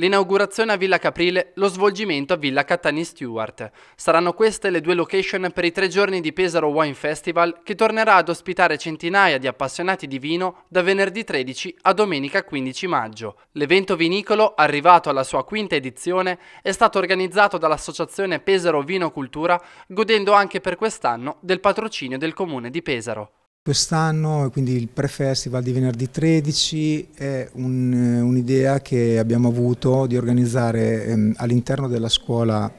l'inaugurazione a Villa Caprile, lo svolgimento a Villa Cattani Stewart. Saranno queste le due location per i tre giorni di Pesaro Wine Festival che tornerà ad ospitare centinaia di appassionati di vino da venerdì 13 a domenica 15 maggio. L'evento vinicolo, arrivato alla sua quinta edizione, è stato organizzato dall'associazione Pesaro Vino Cultura, godendo anche per quest'anno del patrocinio del comune di Pesaro. Quest'anno, quindi il pre-festival di venerdì 13, è eh, un'idea che abbiamo avuto di organizzare ehm, all'interno della scuola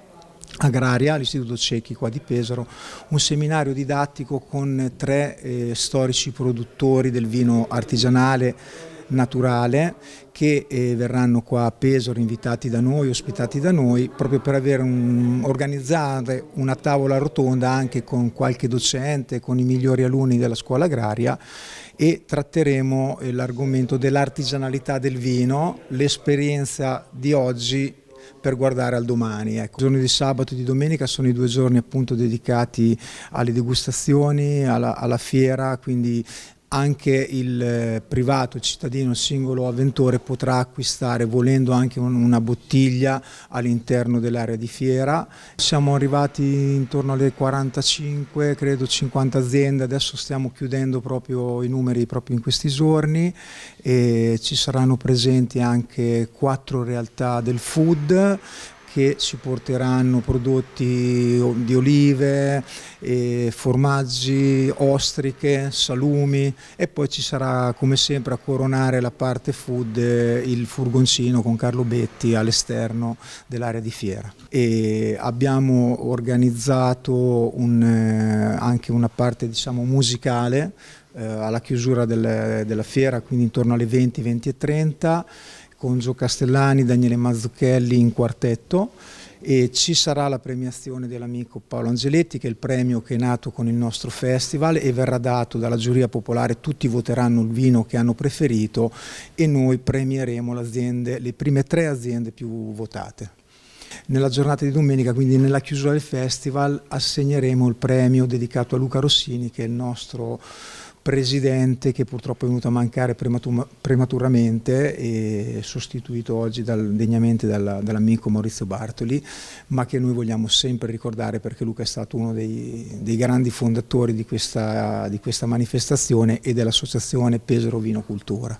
agraria all'Istituto Cecchi qua di Pesaro, un seminario didattico con tre eh, storici produttori del vino artigianale naturale che eh, verranno qua a Pesaro invitati da noi, ospitati da noi, proprio per avere un, organizzare una tavola rotonda anche con qualche docente, con i migliori alunni della scuola agraria e tratteremo eh, l'argomento dell'artigianalità del vino, l'esperienza di oggi per guardare al domani. Ecco. I giorni di sabato e di domenica sono i due giorni appunto dedicati alle degustazioni, alla, alla fiera, quindi anche il eh, privato, il cittadino, il singolo avventore potrà acquistare volendo anche una bottiglia all'interno dell'area di fiera. Siamo arrivati intorno alle 45, credo 50 aziende, adesso stiamo chiudendo proprio i numeri proprio in questi giorni e ci saranno presenti anche quattro realtà del food che ci porteranno prodotti di olive, formaggi, ostriche, salumi e poi ci sarà come sempre a coronare la parte food il furgoncino con Carlo Betti all'esterno dell'area di fiera. E abbiamo organizzato un, eh, anche una parte diciamo, musicale eh, alla chiusura del, della fiera, quindi intorno alle 20, 20 e 30 con Gio Castellani, Daniele Mazzucchelli in quartetto e ci sarà la premiazione dell'amico Paolo Angeletti che è il premio che è nato con il nostro festival e verrà dato dalla giuria popolare, tutti voteranno il vino che hanno preferito e noi premieremo le prime tre aziende più votate nella giornata di domenica, quindi nella chiusura del festival, assegneremo il premio dedicato a Luca Rossini, che è il nostro presidente che purtroppo è venuto a mancare prematuramente e sostituito oggi dal, degnamente dall'amico Maurizio Bartoli, ma che noi vogliamo sempre ricordare perché Luca è stato uno dei, dei grandi fondatori di questa, di questa manifestazione e dell'associazione Pesaro Vino Cultura.